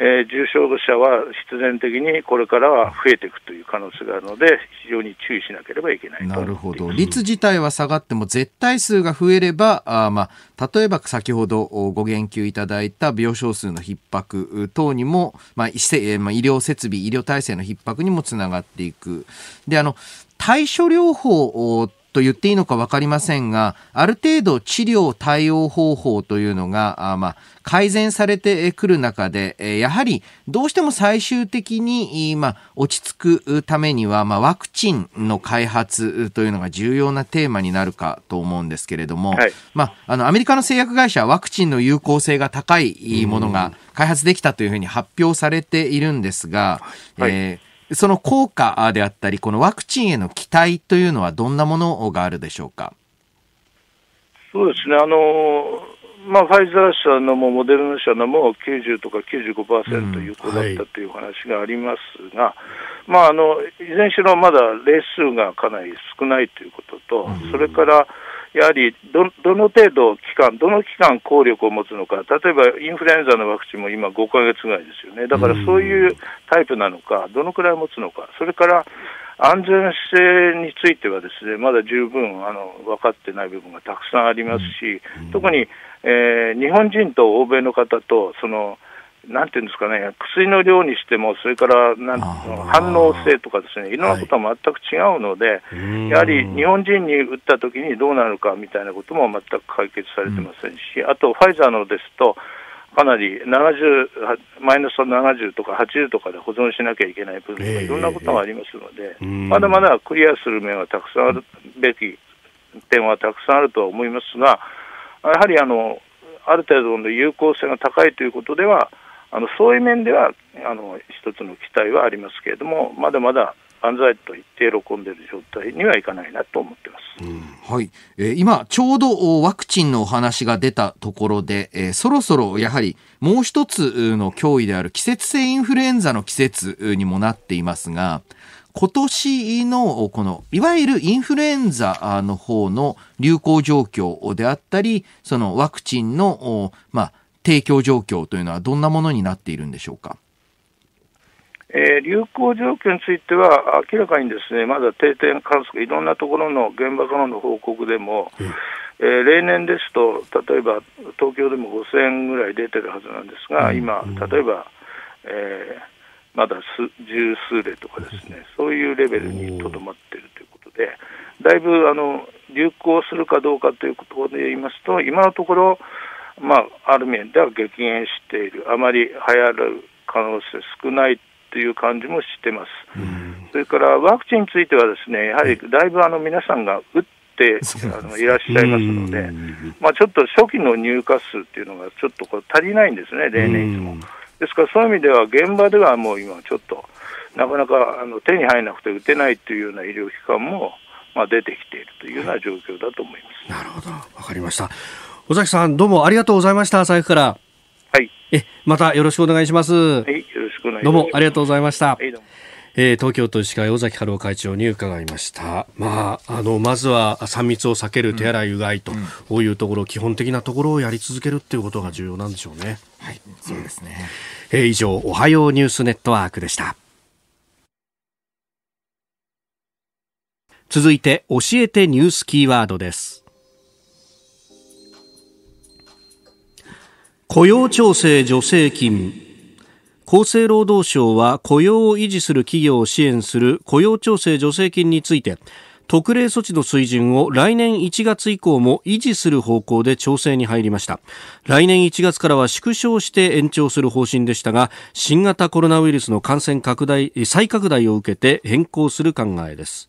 えー、重症者は必然的にこれからは増えていくという可能性があるので、非常に注意しなければいけないなるほど、率自体は下がっても、絶対数が増えれば、あまあ、例えば先ほどご言及いただいた病床数の逼迫等にも、まあ医まあ、医療設備、医療体制の逼迫にもつながっていく。であの対処療法と言っていいのか分かりませんが、ある程度治療対応方法というのが、あまあ、改善されてくる中で、やはりどうしても最終的に、まあ、落ち着くためには、まあ、ワクチンの開発というのが重要なテーマになるかと思うんですけれども、はい、まあ、あの、アメリカの製薬会社はワクチンの有効性が高いものが開発できたというふうに発表されているんですが、はい、えーその効果であったり、このワクチンへの期待というのはどんなものがあるでしょうか。そうですね。あのまあ、ファイザー社のもモデルナ社のも90とか95%有効だったという話がありますが、うんはい、まあ、あのいずれにしろまだ例数がかなり少ないということと、うん、それからやはりどどの程度期間、どの期間効力を持つのか、例えばインフルエンザのワクチンも今、5か月ぐらいですよね、だからそういうタイプなのか、どのくらい持つのか、それから安全性については、ですねまだ十分あの分かってない部分がたくさんありますし、特に、えー、日本人と欧米の方と、そのなんていうんですかね、薬の量にしても、それからなん反応性とかですね、いろんなことは全く違うので、はい、やはり日本人に打った時にどうなるかみたいなことも全く解決されてませんし、うん、あとファイザーのですと、かなり70マイナス70とか80とかで保存しなきゃいけない部分、いろんなことがありますので、えーえー、まだまだクリアする面はたくさんあるべき点はたくさんあるとは思いますが、やはりあのある程度の有効性が高いということでは、あのそういう面ではあの一つの期待はありますけれどもまだまだ万歳と言って喜んでいる状態にはいかないなと思ってます、うん、はいえー、今、ちょうどワクチンのお話が出たところで、えー、そろそろやはりもう一つの脅威である季節性インフルエンザの季節にもなっていますが今年のこのいわゆるインフルエンザの方の流行状況であったりそのワクチンの、まあ提供状況というのはどんなものになっているんでしょうか。えー、流行状況については、明らかにですねまだ定点観測、いろんなところの現場からの報告でも、えー、例年ですと、例えば東京でも5000円ぐらい出てるはずなんですが、今、例えば、えー、まだ十数例とかですね、そういうレベルにとどまっているということで、だいぶあの流行するかどうかということで言いますと、今のところ、まあ、ある面では激減している、あまり流行る可能性少ないという感じもしてます。それからワクチンについては、ですねやはりだいぶあの皆さんが打ってあのいらっしゃいますので、まあ、ちょっと初期の入荷数っていうのがちょっとこう足りないんですね、例年いつも。ですからそういう意味では、現場ではもう今、ちょっとなかなかあの手に入らなくて打てないというような医療機関も、まあ、出てきているというような状況だと思います。なるほど、わかりました。尾崎さん、どうもありがとうございました。財布から。はい。え、またよろしくお願いします。はい、よろしくお願いします。どうもありがとうございました。はい、えー、東京都医師会尾崎春夫会長に伺いました、まあ、あのまずは3密を避ける手洗い、うがいと、うん、いうところ、基本的なところをやり続けるということが重要なんでしょうね。はい、そうですね、えー、以上おはようニュースネットワークでした続いて教えてニュースキーワードです雇用調整助成金厚生労働省は雇用を維持する企業を支援する雇用調整助成金について特例措置の水準を来年1月以降も維持する方向で調整に入りました来年1月からは縮小して延長する方針でしたが新型コロナウイルスの感染拡大再拡大を受けて変更する考えです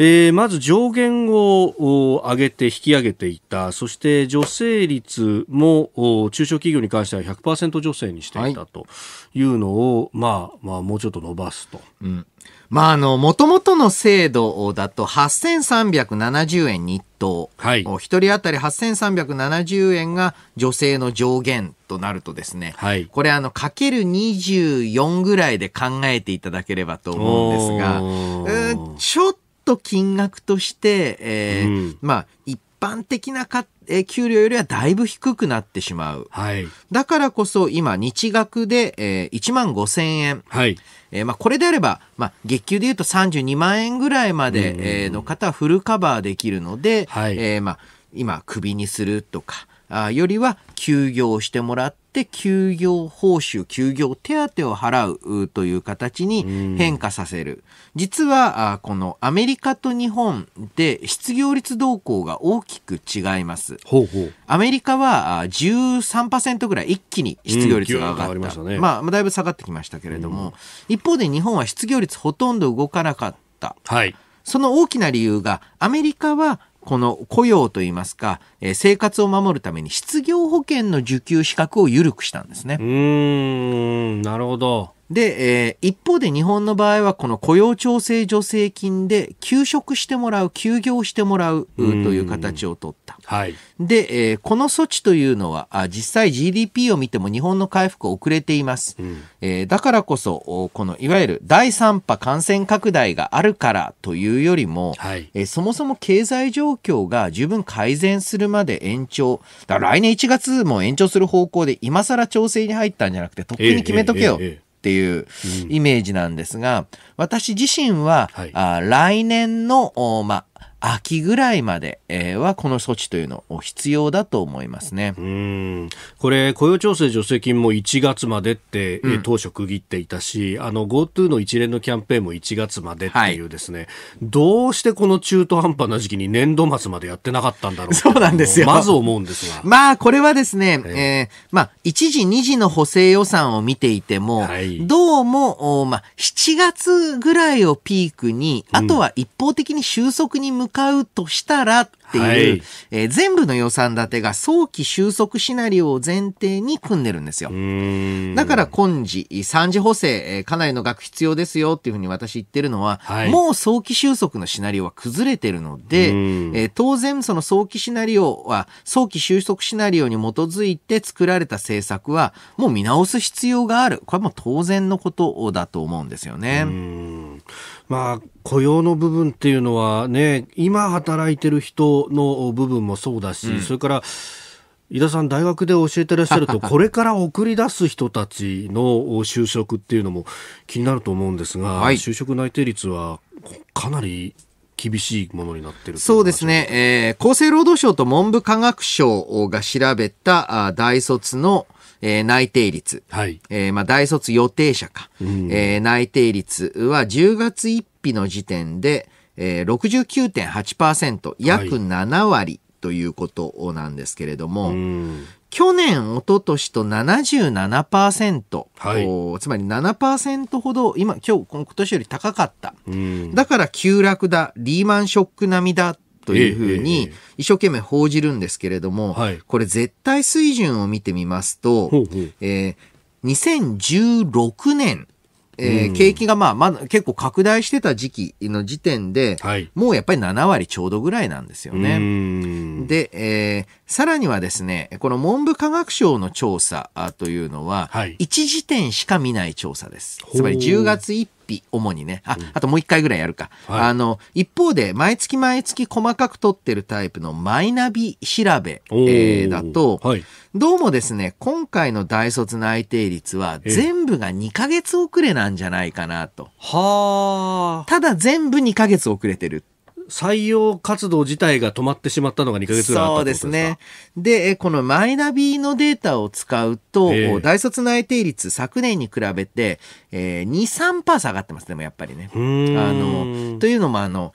えー、まず上限を上げて引き上げていた、そして助成率も中小企業に関しては100%助成にしていたというのを、はい、まあ、まあ、もうちょっと伸ばすと。うんまあ、あの、もともとの制度だと8370円日当。はい。1人当たり8370円が女性の上限となるとですね。はい。これ、あの、かける24ぐらいで考えていただければと思うんですが、うん、ちょっと金額として、えー、うん、まあ、一般的なか、えー、給料よりはだいぶ低くなってしまう。はい、だからこそ今、日額で、えー、1万5千円。はいえーまあ、これであれば、まあ、月給でいうと32万円ぐらいまで、うん、えー、の方はフルカバーできるので、はいえーまあ、今、クビにするとか、あよりは休業してもらって、して休業報酬、休業手当を払うという形に変化させる。実は、このアメリカと日本で失業率動向が大きく違います。ほうほうアメリカは13%ぐらい一気に失業率が上がった。うん、ましたね、まあ、だいぶ下がってきましたけれども、うん、一方で日本は失業率ほとんど動かなかった。はい。その大きな理由が、アメリカはこの雇用といいますか、えー、生活を守るために失業保険の受給資格を緩くしたんですね。うん、なるほど。で、えー、一方で日本の場合はこの雇用調整助成金で休職してもらう、休業してもらうという形を取った。はい、で、えー、この措置というのは、あ実際 GDP を見ても日本の回復遅れています。うん、えー、だからこそ、このいわゆる第3波感染拡大があるからというよりも、はい、えー、そもそも経済状況が十分改善するまで延長。だから来年1月も延長する方向で今更調整に入ったんじゃなくて、とっくに決めとけよ。えーえーっていうイメージなんですが、私自身は、はい、あ来年の、ま秋ぐらいまで、えー、はこの措置というのを必要だと思いますねうんこれ、雇用調整助成金も1月までって、うん、当初区切っていたし、あの、GoTo の一連のキャンペーンも1月までっていうですね、はい、どうしてこの中途半端な時期に年度末までやってなかったんだろうそうなんですよまず思うんですが。まあ、これはですね、えー、えー、まあ、1時、2時の補正予算を見ていても、はい、どうも、まあ、7月ぐらいをピークに、あとは一方的に収束に向向かうとしたらっていう、はい、えー、全部の予算立てが早期収束シナリオを前提に組んでるんですよ。だから今時、3次補正、えー、かなりの額必要ですよっていうふうに私言ってるのは、はい、もう早期収束のシナリオは崩れてるので、えー、当然その早期シナリオは、早期収束シナリオに基づいて作られた政策は、もう見直す必要がある。これはもう当然のことだと思うんですよね。まあ、雇用の部分っていうのはね、今働いてる人の部分もそうだし、うん、それから、井田さん、大学で教えてらっしゃると、これから送り出す人たちの就職っていうのも気になると思うんですが、はい、就職内定率はかなり厳しいものになってるそうですね、えー、厚生労働省と文部科学省が調べた大卒のえー、内定率、はいえーまあ、大卒予定者か、うん、えー、内定率は10月1日の時点で、えー、69.8%、約7割ということなんですけれども、うん去年、おととしと77%、はい、つまり7%ほど、今、今日、今年より高かった。だから急落だ、リーマンショック並みだというふうに一生懸命報じるんですけれども、これ絶対水準を見てみますと、えー、2016年、えー、景気がまあ、まあ、結構拡大してた時期の時点で、はい、もうやっぱり7割ちょうどぐらいなんですよね。で、えー、さらにはですね、この文部科学省の調査というのは、はい、1時点しか見ない調査です。つまり10月1ピ主にねあ,、あともう一回ぐらいやるか、はい、あの一方で毎月毎月細かく取ってるタイプのマイナビ調べ、えー、だと、はい、どうもですね今回の大卒内定率は全部が2ヶ月遅れなんじゃないかなと。はあ。ただ全部2ヶ月遅れてる採用活動自体が止まってしまったのが2ヶ月ぐらいあったそうですね。で、このマイナビのデータを使うと、えー、大卒内定率昨年に比べて、えー、2、3%下がってます、でもやっぱりね。あのというのも、あの、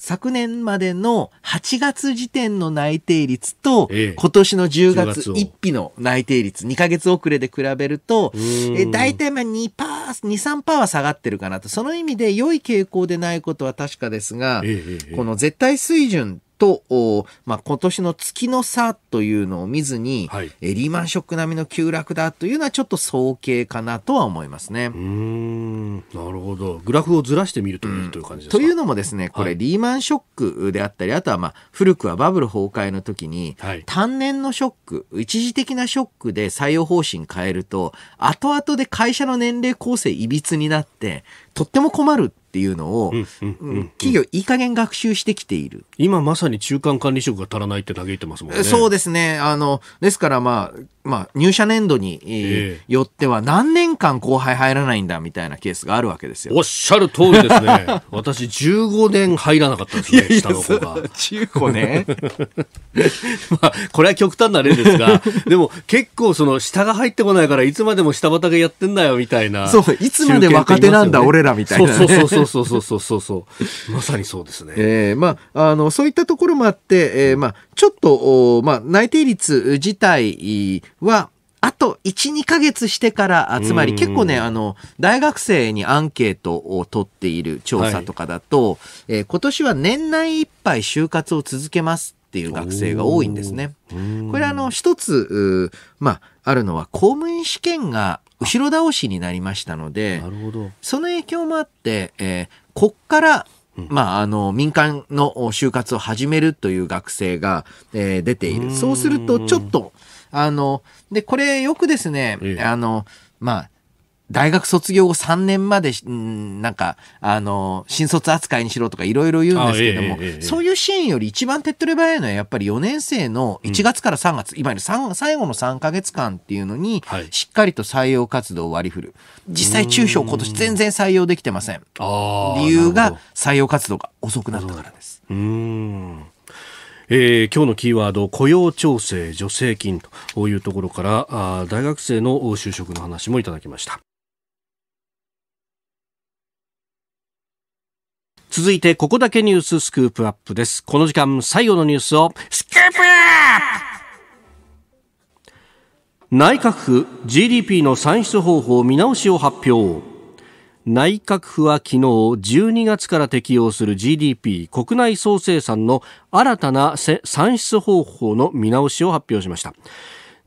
昨年までの8月時点の内定率と、ええ、今年の10月1日の内定率、2ヶ月遅れで比べると、え大体まあ2%、2、3%は下がってるかなと。その意味で良い傾向でないことは確かですが、え、この絶対水準と、まあ、今年の月の差というのを見ずに、はい、リーマンショック並みの急落だというのはちょっと早計かなとは思いますね。うんなるほどグラフをずらしてみるといいという感じですか、うん、というのもですねこれ、リーマンショックであったりあとは、まあ、古くはバブル崩壊の時に、はい、単年のショック一時的なショックで採用方針変えると後々で会社の年齢構成いびつになってとっても困るっていうのを、企業いい加減学習してきている。今まさに中間管理職が足らないって嘆いてますもんね。そうですね。あの、ですからまあ、まあ、入社年度に、よっては何年間後輩入らないんだみたいなケースがあるわけですよ。おっしゃる通りですね。私15年入らなかったですね、下の子が。15年 まあ、これは極端な例ですが、でも結構その下が入ってこないからいつまでも下畑やってんだよみたいな。そう、いつまで若手なんだ、ね、俺らみたいな、ね、そうそうそうそうそうそうそう。まさにそうですね。えー、まあ、あの、そういったところもあって、えー、まあ、ちょっと、まあ、内定率自体は、あと1、2ヶ月してから、つまり結構ね、あの、大学生にアンケートを取っている調査とかだと、はい、えー、今年は年内いっぱい就活を続けますっていう学生が多いんですね。これあの、一つ、まあ、あるのは公務員試験が後ろ倒しになりましたので、なるほどその影響もあって、えー、こっからまあ、あの、民間の就活を始めるという学生が、えー、出ている。そうすると、ちょっと、あの、で、これよくですね、あの、まあ、大学卒業後3年まで、んなんか、あの、新卒扱いにしろとかいろいろ言うんですけども、ええそういう支援より一番手っ取り早いのはやっぱり4年生の1月から3月、うん、いわゆる最後の3か月間っていうのに、しっかりと採用活動を割り振る。実際中小今年全然採用できてません。理由が採用活動が遅くなったからです。うんえー、今日のキーワード雇用調整助成金というところからあ大学生の就職の話もいただきました。続いてここだけニューススクープアップですこの時間最後のニュースをスクープアップ内閣府 GDP の算出方法見直しを発表内閣府は昨日12月から適用する GDP 国内総生産の新たな算出方法の見直しを発表しました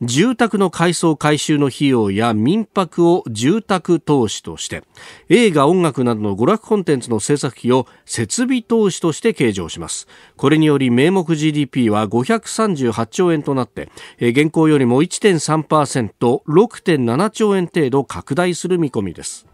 住宅の改装改修の費用や民泊を住宅投資として映画音楽などの娯楽コンテンツの制作費を設備投資として計上しますこれにより名目 GDP は538兆円となって現行よりも 1.3%6.7 兆円程度拡大する見込みです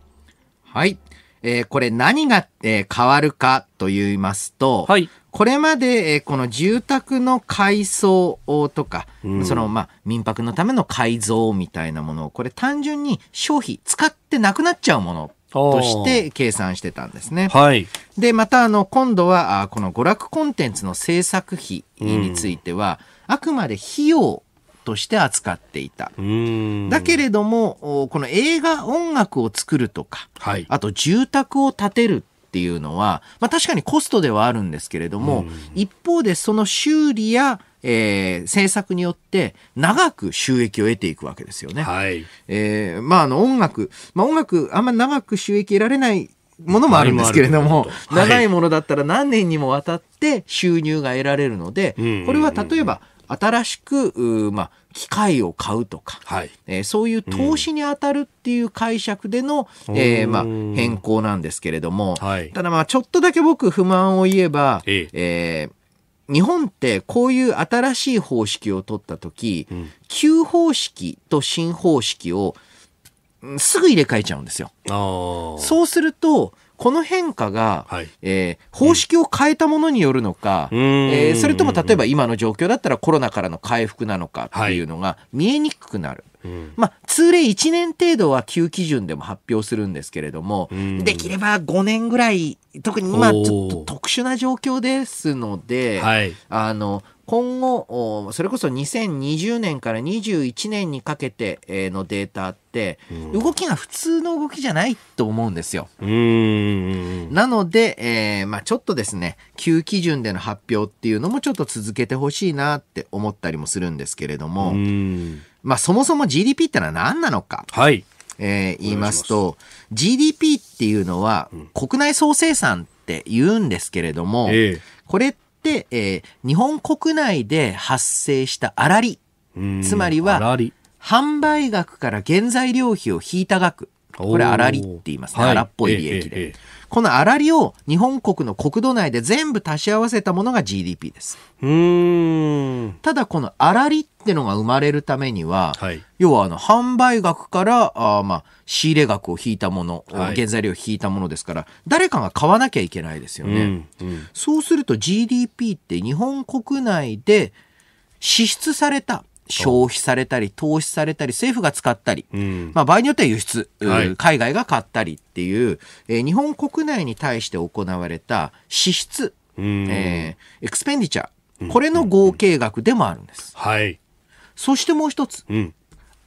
はいえー、これ何が、えー、変わるかと言いますと、はい、これまで、えー、この住宅の改装とか、うん、そのまあ民泊のための改造みたいなものをこれ単純に消費使ってなくなっちゃうものとして計算してたんですね。はい、でまたあの今度はあこの娯楽コンテンツの制作費については、うん、あくまで費用として扱っていた。だけれどもこの映画音楽を作るとか、はい、あと住宅を建てるっていうのは、まあ、確かにコストではあるんですけれども、うん、一方でその修理やえー、政策によって長く収益を得ていくわけですよね。はい。えー、まあ、あの音楽、まあ音楽あんま長く収益得られないものもあるんですけれども、長いものだったら何年にもわたって収入が得られるので、これは例えば新しく、まあ、機械を買うとか、はい、えー、そういう投資に当たるっていう解釈での、うん、えー、まあ、変更なんですけれども、はい、ただまあちょっとだけ僕不満を言えば、えええー、日本ってこういう新しい方式を取った時、うん、旧方式と新方式をすぐ入れ替えちゃうんですよ。そうするとこの変化が、はい、えー、方式を変えたものによるのか、えー、それとも例えば今の状況だったらコロナからの回復なのかっていうのが見えにくくなる。はい、まあ、通例1年程度は旧基準でも発表するんですけれども、うん、できれば5年ぐらい特に今ちょっと特殊な状況ですので、はい、あの今後、それこそ2020年から21年にかけてのデータって、動きが普通の動きじゃないと思うんですよ。なので、えー、まあ、ちょっとですね、旧基準での発表っていうのもちょっと続けてほしいなって思ったりもするんですけれども、まあ、そもそも GDP ってのは何なのか。はい。えー、言いますと、GDP っていうのは、国内総生産って言うんですけれども、えー、これって、えー、日本国内で発生した粗利、つまりは、販売額から原材料費を引いた額、これ粗利って言いますね。荒っぽい利益で。この粗利を日本国の国土内で全部足し合わせたものが GDP です。ただこの粗利ってのが生まれるためには、はい、要はあの販売額からあまあ仕入れ額を引いたもの、はい、原材料を引いたものですから誰かが買わなきゃいけないですよね。うんうん、そうすると GDP って日本国内で支出された消費されたり投資されたり政府が使ったり、うん、まあ、場合によっては輸出、はい、海外が買ったりっていう、えー、日本国内に対して行われた支出、うん、えー、エクスペンディチャーこれの合計額でもあるんです。はい、そしてもう一つ、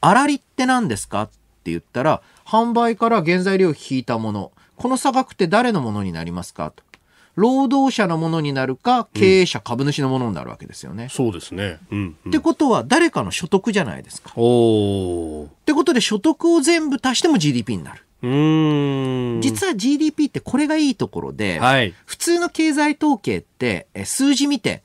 あらりって何ですかって言ったら販売から原材料を引いたものこの差額って誰のものになりますかと労働者のものになるか、経営者、株主のものになるわけですよね。そうですね。うんうん、ってことは、誰かの所得じゃないですか。おってことで、所得を全部足しても GDP になる。うん実は GDP ってこれがいいところで、はい、普通の経済統計って数字見て、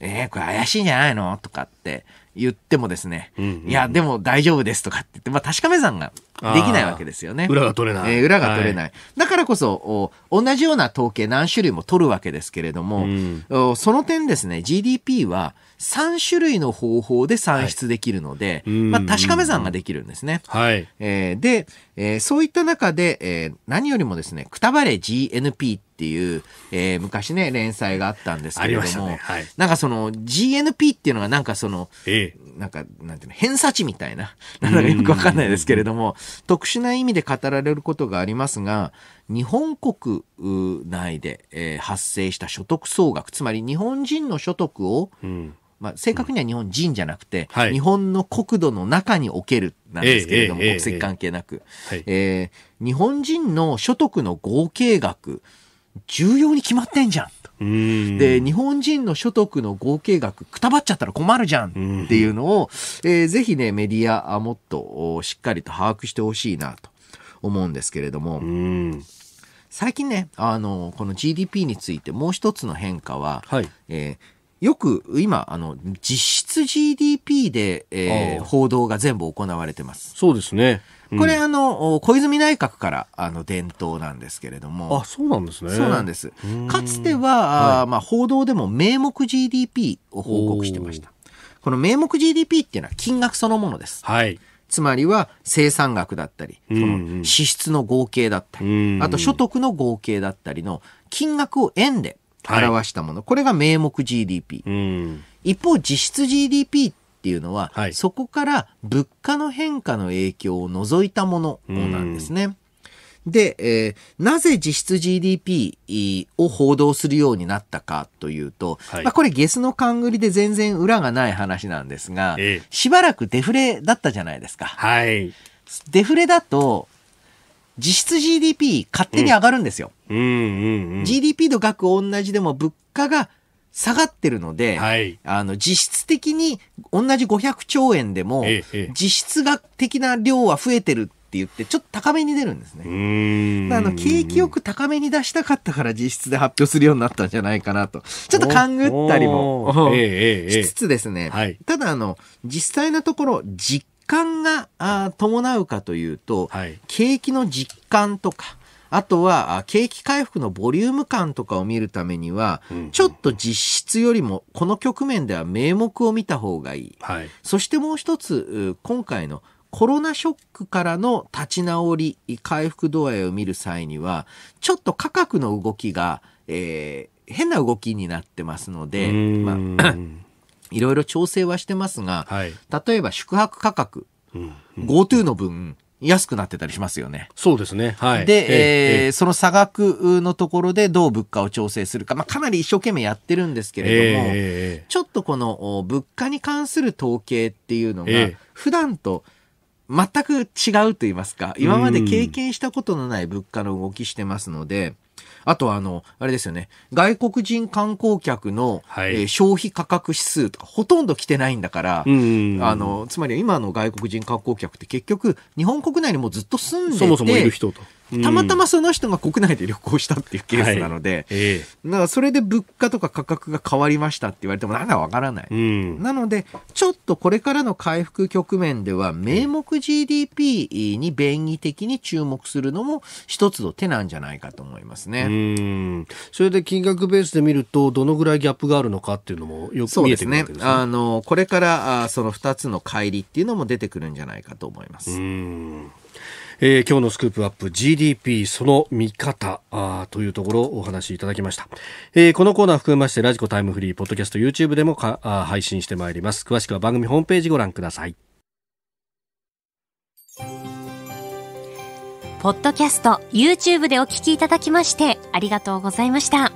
えー、これ怪しいんじゃないのとかって言ってもですね、うんうんうん、いや、でも大丈夫ですとかって言って、まあ確かめ算ができないわけですよね。裏が取れない。えー、裏が取れない。はい、だからこそお、同じような統計何種類も取るわけですけれども、うん、その点ですね、GDP は3種類の方法で算出できるので、はい、まあ、確かめ算ができるんですね。はい、えー、で、えー、そういった中で、えー、何よりもですね、くたばれ GNP っていう、えー、昔ね、連載があったんですけれども、ねはい、なんかその GNP っていうのがなんかその、ええなんか、なんていうの、偏差値みたいな、なんだかよくわかんないですけれども、特殊な意味で語られることがありますが、日本国内で、えー、発生した所得総額、つまり日本人の所得を、うんまあ、正確には日本人じゃなくて、うんはい、日本の国土の中におけるなんですけれども、えー、国籍関係なく、えーえー、日本人の所得の合計額、重要に決まってんじゃん。で、日本人の所得の合計額くたばっちゃったら困るじゃんっていうのを、えー、ぜひね、メディアもっとしっかりと把握してほしいなと思うんですけれども。最近ね、あの、この GDP についてもう一つの変化は、はい、えー、よく今、あの、実質 GDP で、えー、報道が全部行われてます。そうですね。これ、あの、小泉内閣から、あの、伝統なんですけれども。あ、そうなんですね。そうなんです。かつては、はい、まあ、報道でも名目 GDP を報告してました。この名目 GDP っていうのは金額そのものです。はい。つまりは生産額だったり、その支出の合計だったり、うんうん、あと所得の合計だったりの金額を円で表したもの、はい、これが名目 GDP、うん、一方実質 GDP っっていうのは、はい、そこから物価の変化の影響を除いたものなんですね。で、えー、なぜ実質 GDP を報道するようになったかというと、はい、まあ、これゲスの勘繰りで全然裏がない話なんですが、ええ、しばらくデフレだったじゃないですか。はい、デフレだと、実質 GDP 勝手に上がるんですよ。うんうんうんうん、GDP の額同じでも物価が下がってるので、はい、あの実質的に同じ500兆円でも、実質が的な量は増えてるって言ってちょっと高めに出るんですね。あの景気よく高めに出したかったから実質で発表するようになったんじゃないかなとちょっと勘ぐったりもしつつですね、はい、ただあの実際のところ実感が伴うかというと、はい、景気の実感とかあとは景気回復のボリューム感とかを見るためには、ちょっと実質よりもこの局面では名目を見た方がいい、はい、そしてもう一つ今回のコロナショックからの立ち直り回復度合いを見る際にはちょっと価格の動きが、えー、変な動きになってますので、まあ、いろいろ調整はしてますが、はい、例えば宿泊価格、GoTo の分安くなってたりしますよね。そうですね。はい。で、えー、えー、その差額のところでどう物価を調整するか、まあ、かなり一生懸命やってるんですけれども、えー、ちょっとこの物価に関する統計っていうのが、普段と全く違うと言いますか、今まで経験したことのない物価の動きしてますので、あとはあの、あれですよね、外国人観光客の、はい、えー、消費価格指数とかほとんど来てないんだから、あの、つまり今の外国人観光客って結局、日本国内にもずっと住んでて、そもそもいる人と。たまたまその人が国内で旅行したっていうケースなので、はいえー、だからそれで物価とか価格が変わりましたって言われてもなんかわからない、うん、なのでちょっとこれからの回復局面では名目 GDP に便宜的に注目するのも一つの手なんじゃないかと思いますね、うん、それで金額ベースで見るとどのぐらいギャップがあるのかっていうのもよく見えてくるわですね、ね、あのこれからあその2つの乖離っていうのも出てくるんじゃないかと思います。うんえー、今日のスクープアップ GDP その見方あというところをお話しいただきました、えー、このコーナー含めましてラジコタイムフリーポッドキャスト YouTube でもかあ配信してまいります詳しくは番組ホームページご覧くださいポッドキャスト YouTube でお聞きいただきましてありがとうございました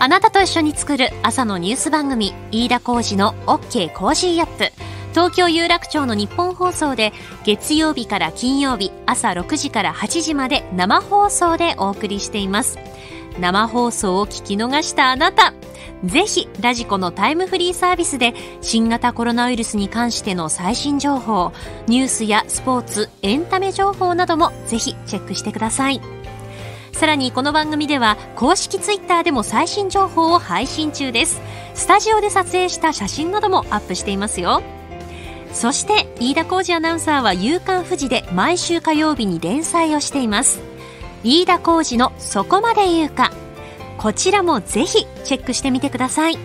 あなたと一緒に作る朝のニュース番組飯田浩二の OK コージーアップ東京有楽町の日本放送で月曜日から金曜日朝6時から8時まで生放送でお送りしています生放送を聞き逃したあなたぜひラジコのタイムフリーサービスで新型コロナウイルスに関しての最新情報ニュースやスポーツエンタメ情報などもぜひチェックしてくださいさらにこの番組では公式 twitter でも最新情報を配信中ですスタジオで撮影した写真などもアップしていますよそして飯田浩二アナウンサーは「夕刊富士」で毎週火曜日に連載をしています飯田浩二の「そこまで言うか」こちらもぜひチェックしてみてください。